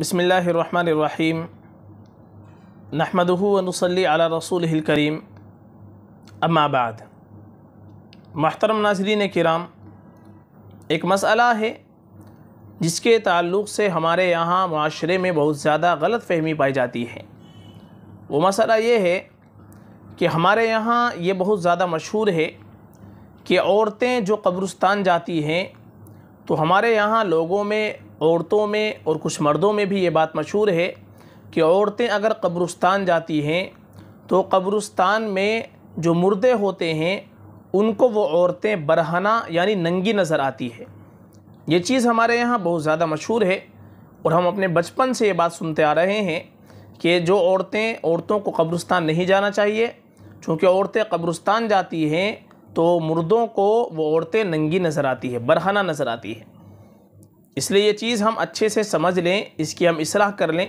बसमीम नहमदूनसली रसूल करीम अम्माबाद महतरम नाजरीन कराम एक मसला है जिसके ताल्लुक़ से हमारे यहाँ माशरे में बहुत ज़्यादा गलत फहमी पाई जाती है वो मसला ये है कि हमारे यहाँ ये बहुत ज़्यादा मशहूर है कि औरतें जो कब्रस्तान जाती हैं तो हमारे यहाँ लोगों में औरतों में और कुछ मर्दों में भी ये बात मशहूर है कि औरतें अगर कब्रस्तान जाती हैं तो कब्रस्तान में जो मुर्दे होते हैं उनको वो औरतें बरहना यानी नंगी नज़र आती है ये चीज़ हमारे यहाँ बहुत ज़्यादा मशहूर है और हम अपने बचपन से ये बात सुनते आ रहे हैं कि जो औरतें औरतों को कब्रस्तान नहीं जाना चाहिए चूँकि औरतें कब्रस्तान जाती हैं तो मुर्दों को वो औरतें नंगी नज़र आती है बरहना नज़र आती है इसलिए ये चीज़ हम अच्छे से समझ लें इसकी हम इसलाह कर लें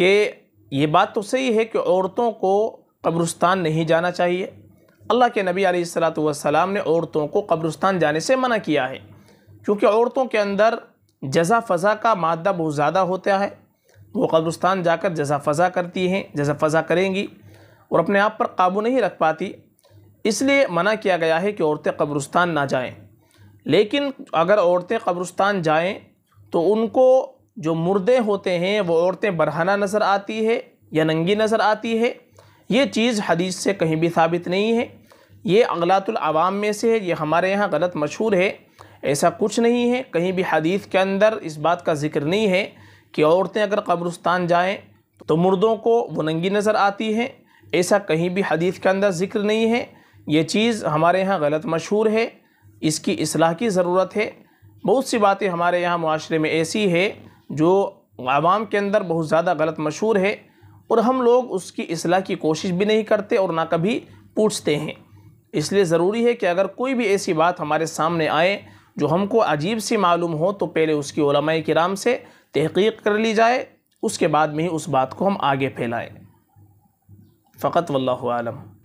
कि ये बात तो सही है कि औरतों को कब्रस्तान नहीं जाना चाहिए अल्लाह के नबी सलाम ने औरतों को कब्रस्तान जाने से मना किया है क्योंकि औरतों के अंदर जजा फ़ज़ा का मादा बहुत ज़्यादा होता है वो कब्रस्तान जाकर जजा फ़ज़ा करती हैं जजा फ़ज़ा करेंगी और अपने आप पर काबू नहीं रख पाती इसलिए मना किया गया है कि औरतें कब्रस्तान ना जाएँ लेकिन अगर औरतें कब्रस्तान जाएं तो उनको जो मुर्दे होते हैं वो औरतें बरहाना नज़र आती है या नंगी नज़र आती है ये चीज़ हदीस से कहीं भी साबित नहीं है ये अगलातुलवाम में से है ये हमारे यहाँ गलत मशहूर है ऐसा कुछ नहीं है कहीं भी हदीस के अंदर इस बात का जिक्र नहीं है कि औरतें अगर कब्रस्तान जाएँ तो मुर्दों को वो नंगी नज़र आती हैं ऐसा कहीं भी हदीस के अंदर जिक्र नहीं है ये चीज़ हमारे यहाँ गलत मशहूर है इसकी असलाह की ज़रूरत है बहुत सी बातें हमारे यहाँ माशरे में ऐसी है जो आवाम के अंदर बहुत ज़्यादा गलत मशहूर है और हम लोग उसकी असलाह की कोशिश भी नहीं करते और ना कभी पूछते हैं इसलिए ज़रूरी है कि अगर कोई भी ऐसी बात हमारे सामने आए जो हमको अजीब सी मालूम हो तो पहले उसकी ओलमाए कराम से तहकीक कर ली जाए उसके बाद में ही उस बात को हम आगे फैलाएँ फ़कत वल्लम